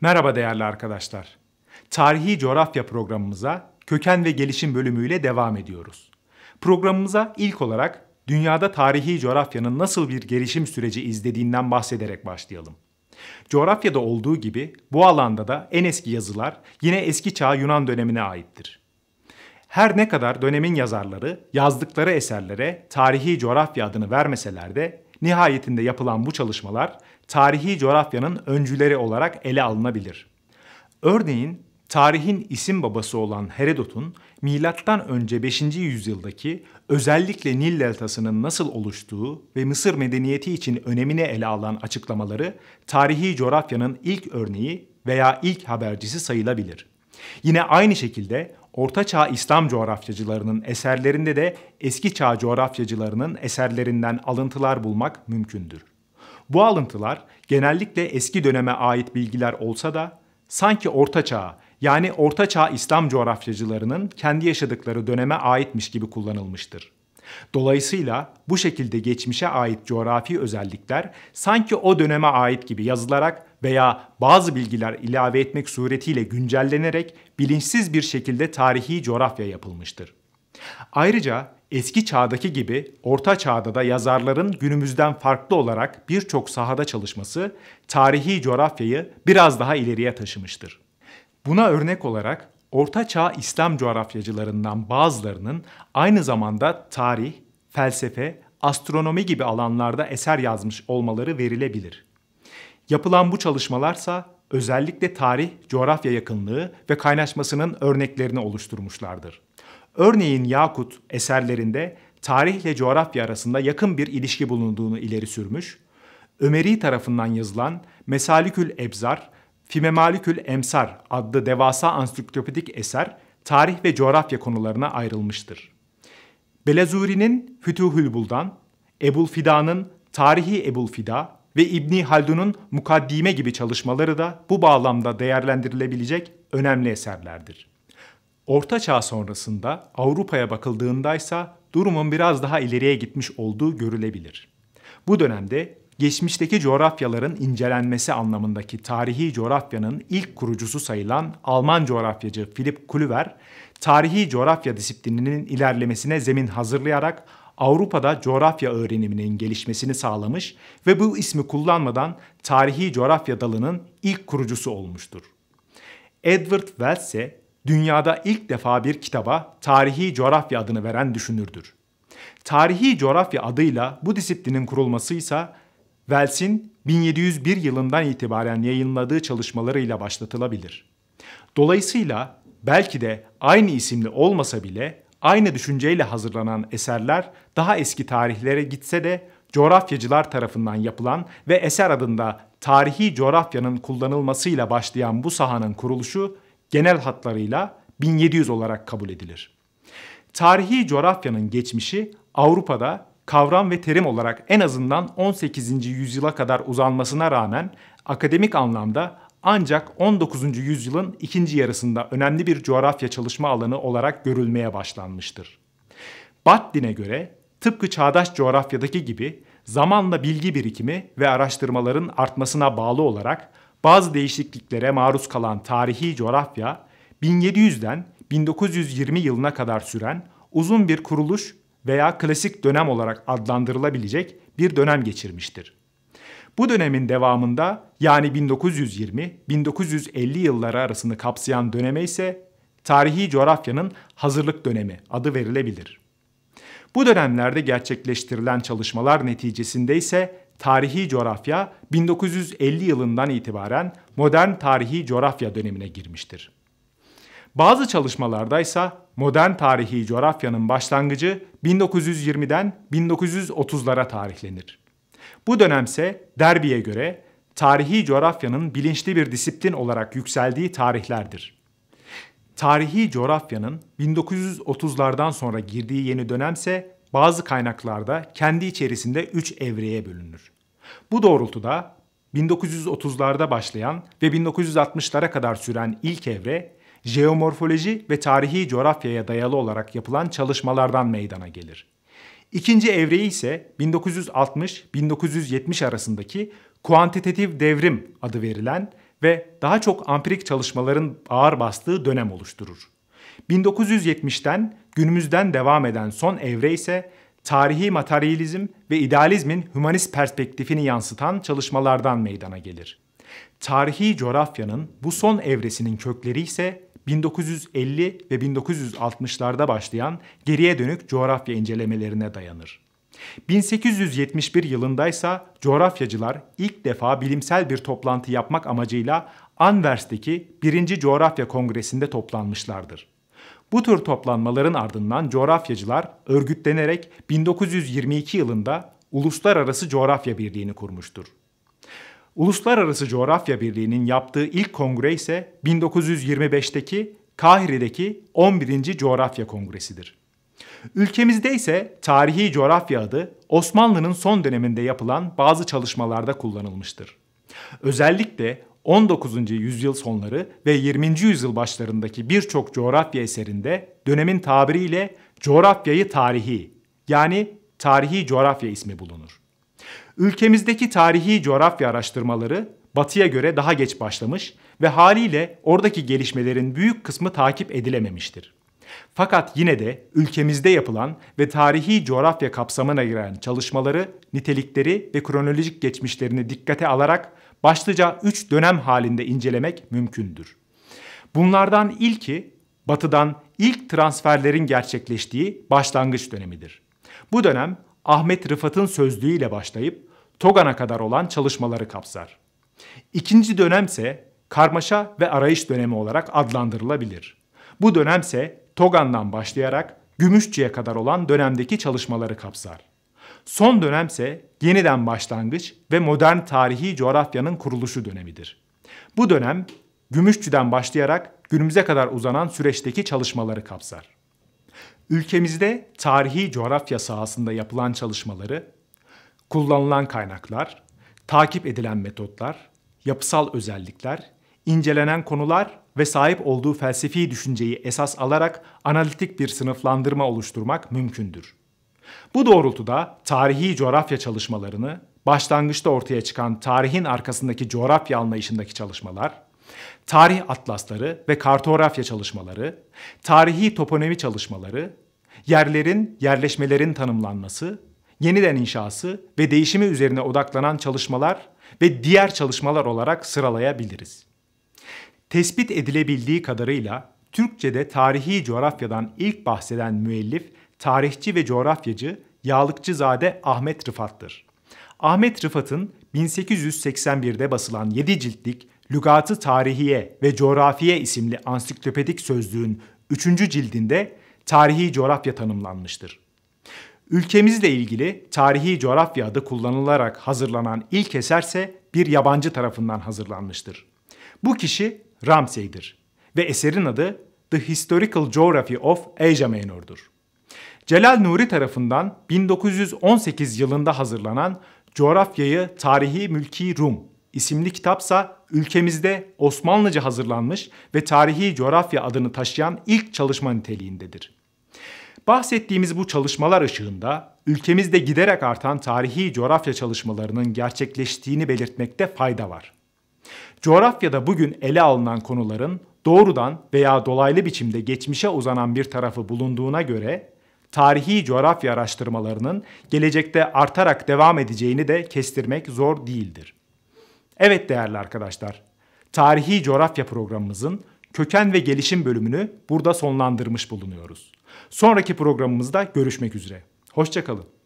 Merhaba değerli arkadaşlar. Tarihi coğrafya programımıza Köken ve Gelişim bölümüyle devam ediyoruz. Programımıza ilk olarak dünyada tarihi coğrafyanın nasıl bir gelişim süreci izlediğinden bahsederek başlayalım. Coğrafyada olduğu gibi bu alanda da en eski yazılar yine eski çağ Yunan dönemine aittir. Her ne kadar dönemin yazarları yazdıkları eserlere tarihi coğrafya adını vermeseler de Nihayetinde yapılan bu çalışmalar tarihi coğrafyanın öncüleri olarak ele alınabilir. Örneğin tarihin isim babası olan Herodot'un milattan önce 5. yüzyıldaki özellikle Nil deltasının nasıl oluştuğu ve Mısır medeniyeti için önemini ele alan açıklamaları tarihi coğrafyanın ilk örneği veya ilk habercisi sayılabilir. Yine aynı şekilde Orta Çağ İslam coğrafyacılarının eserlerinde de eski çağ coğrafyacılarının eserlerinden alıntılar bulmak mümkündür. Bu alıntılar genellikle eski döneme ait bilgiler olsa da sanki Orta Çağ yani Orta Çağ İslam coğrafyacılarının kendi yaşadıkları döneme aitmiş gibi kullanılmıştır. Dolayısıyla bu şekilde geçmişe ait coğrafi özellikler sanki o döneme ait gibi yazılarak veya bazı bilgiler ilave etmek suretiyle güncellenerek bilinçsiz bir şekilde tarihi coğrafya yapılmıştır. Ayrıca eski çağdaki gibi orta çağda da yazarların günümüzden farklı olarak birçok sahada çalışması tarihi coğrafyayı biraz daha ileriye taşımıştır. Buna örnek olarak Orta Çağ İslam coğrafyacılarından bazılarının aynı zamanda tarih, felsefe, astronomi gibi alanlarda eser yazmış olmaları verilebilir. Yapılan bu çalışmalarsa özellikle tarih, coğrafya yakınlığı ve kaynaşmasının örneklerini oluşturmuşlardır. Örneğin Yakut eserlerinde tarihle coğrafya arasında yakın bir ilişki bulunduğunu ileri sürmüş, Ömeri tarafından yazılan Mesalikül Ebzar Fime Malikül Emsar adlı devasa ansiklopedik eser tarih ve coğrafya konularına ayrılmıştır. Belezuri'nin Fütuhül Buldan, Ebul Fida'nın Tarihi Ebul Fida ve İbni Haldun'un Mukaddime gibi çalışmaları da bu bağlamda değerlendirilebilecek önemli eserlerdir. Orta Çağ sonrasında Avrupa'ya bakıldığında ise durumun biraz daha ileriye gitmiş olduğu görülebilir. Bu dönemde geçmişteki coğrafyaların incelenmesi anlamındaki tarihi coğrafyanın ilk kurucusu sayılan Alman coğrafyacı Philip Kluver, tarihi coğrafya disiplininin ilerlemesine zemin hazırlayarak Avrupa'da coğrafya öğreniminin gelişmesini sağlamış ve bu ismi kullanmadan tarihi coğrafya dalının ilk kurucusu olmuştur. Edward Wells ise dünyada ilk defa bir kitaba tarihi coğrafya adını veren düşünürdür. Tarihi coğrafya adıyla bu disiplinin kurulması ise Wells'in 1701 yılından itibaren yayınladığı çalışmalarıyla başlatılabilir. Dolayısıyla belki de aynı isimli olmasa bile aynı düşünceyle hazırlanan eserler daha eski tarihlere gitse de coğrafyacılar tarafından yapılan ve eser adında tarihi coğrafyanın kullanılmasıyla başlayan bu sahanın kuruluşu genel hatlarıyla 1700 olarak kabul edilir. Tarihi coğrafyanın geçmişi Avrupa'da kavram ve terim olarak en azından 18. yüzyıla kadar uzanmasına rağmen akademik anlamda ancak 19. yüzyılın ikinci yarısında önemli bir coğrafya çalışma alanı olarak görülmeye başlanmıştır. Battin'e göre tıpkı çağdaş coğrafyadaki gibi zamanla bilgi birikimi ve araştırmaların artmasına bağlı olarak bazı değişikliklere maruz kalan tarihi coğrafya 1700'den 1920 yılına kadar süren uzun bir kuruluş veya klasik dönem olarak adlandırılabilecek bir dönem geçirmiştir. Bu dönemin devamında yani 1920-1950 yılları arasını kapsayan döneme ise tarihi coğrafyanın hazırlık dönemi adı verilebilir. Bu dönemlerde gerçekleştirilen çalışmalar neticesinde ise tarihi coğrafya 1950 yılından itibaren modern tarihi coğrafya dönemine girmiştir. Bazı çalışmalarda ise modern tarihi coğrafyanın başlangıcı 1920'den 1930'lara tarihlenir. Bu dönemse Derby'e göre tarihi coğrafyanın bilinçli bir disiplin olarak yükseldiği tarihlerdir. Tarihi coğrafyanın 1930'lardan sonra girdiği yeni dönemse bazı kaynaklarda kendi içerisinde 3 evreye bölünür. Bu doğrultuda 1930'larda başlayan ve 1960'lara kadar süren ilk evre jeomorfoloji ve tarihi coğrafyaya dayalı olarak yapılan çalışmalardan meydana gelir. İkinci evreyi ise 1960-1970 arasındaki kuantitatif devrim adı verilen ve daha çok ampirik çalışmaların ağır bastığı dönem oluşturur. 1970'ten günümüzden devam eden son evre ise tarihi materyalizm ve idealizmin hümanist perspektifini yansıtan çalışmalardan meydana gelir. Tarihi coğrafyanın bu son evresinin kökleri ise 1950 ve 1960'larda başlayan geriye dönük coğrafya incelemelerine dayanır. 1871 yılındaysa coğrafyacılar ilk defa bilimsel bir toplantı yapmak amacıyla Anvers'teki 1. Coğrafya Kongresi'nde toplanmışlardır. Bu tür toplanmaların ardından coğrafyacılar örgütlenerek 1922 yılında Uluslararası Coğrafya Birliği'ni kurmuştur. Uluslararası Coğrafya Birliği'nin yaptığı ilk kongre ise 1925'teki Kahire'deki 11. Coğrafya Kongresi'dir. Ülkemizde ise tarihi coğrafya adı Osmanlı'nın son döneminde yapılan bazı çalışmalarda kullanılmıştır. Özellikle 19. yüzyıl sonları ve 20. yüzyıl başlarındaki birçok coğrafya eserinde dönemin tabiriyle coğrafyayı tarihi yani tarihi coğrafya ismi bulunur. Ülkemizdeki tarihi coğrafya araştırmaları batıya göre daha geç başlamış ve haliyle oradaki gelişmelerin büyük kısmı takip edilememiştir. Fakat yine de ülkemizde yapılan ve tarihi coğrafya kapsamına giren çalışmaları, nitelikleri ve kronolojik geçmişlerini dikkate alarak başlıca 3 dönem halinde incelemek mümkündür. Bunlardan ilki batıdan ilk transferlerin gerçekleştiği başlangıç dönemidir. Bu dönem Ahmet Rıfat'ın sözlüğüyle başlayıp Togan'a kadar olan çalışmaları kapsar. İkinci dönemse karmaşa ve arayış dönemi olarak adlandırılabilir. Bu dönemse Togan'dan başlayarak Gümüşçü'ye kadar olan dönemdeki çalışmaları kapsar. Son dönemse yeniden başlangıç ve modern tarihi coğrafyanın kuruluşu dönemidir. Bu dönem Gümüşçü'den başlayarak günümüze kadar uzanan süreçteki çalışmaları kapsar. Ülkemizde tarihi coğrafya sahasında yapılan çalışmaları kullanılan kaynaklar, takip edilen metotlar, yapısal özellikler, incelenen konular ve sahip olduğu felsefi düşünceyi esas alarak analitik bir sınıflandırma oluşturmak mümkündür. Bu doğrultuda tarihi coğrafya çalışmalarını, başlangıçta ortaya çıkan tarihin arkasındaki coğrafya anlayışındaki çalışmalar, tarih atlasları ve kartografya çalışmaları, tarihi toponimi çalışmaları, yerlerin, yerleşmelerin tanımlanması yeniden inşası ve değişimi üzerine odaklanan çalışmalar ve diğer çalışmalar olarak sıralayabiliriz. Tespit edilebildiği kadarıyla Türkçe'de tarihi coğrafyadan ilk bahseden müellif, tarihçi ve coğrafyacı Yağlıkçızade Ahmet Rıfat'tır. Ahmet Rıfat'ın 1881'de basılan 7 ciltlik Lügatı Tarihiye ve Coğrafiye isimli ansiklopedik sözlüğün 3. cildinde tarihi coğrafya tanımlanmıştır. Ülkemizle ilgili tarihi coğrafya adı kullanılarak hazırlanan ilk eserse bir yabancı tarafından hazırlanmıştır. Bu kişi Ramsey'dir ve eserin adı The Historical Geography of Asia Minor'dur. Celal Nuri tarafından 1918 yılında hazırlanan Coğrafyayı Tarihi Mülki Rum isimli kitapsa ülkemizde Osmanlıca hazırlanmış ve tarihi coğrafya adını taşıyan ilk çalışma niteliğindedir. Bahsettiğimiz bu çalışmalar ışığında ülkemizde giderek artan tarihi coğrafya çalışmalarının gerçekleştiğini belirtmekte fayda var. Coğrafyada bugün ele alınan konuların doğrudan veya dolaylı biçimde geçmişe uzanan bir tarafı bulunduğuna göre tarihi coğrafya araştırmalarının gelecekte artarak devam edeceğini de kestirmek zor değildir. Evet değerli arkadaşlar, tarihi coğrafya programımızın köken ve gelişim bölümünü burada sonlandırmış bulunuyoruz. Sonraki programımızda görüşmek üzere. Hoşçakalın.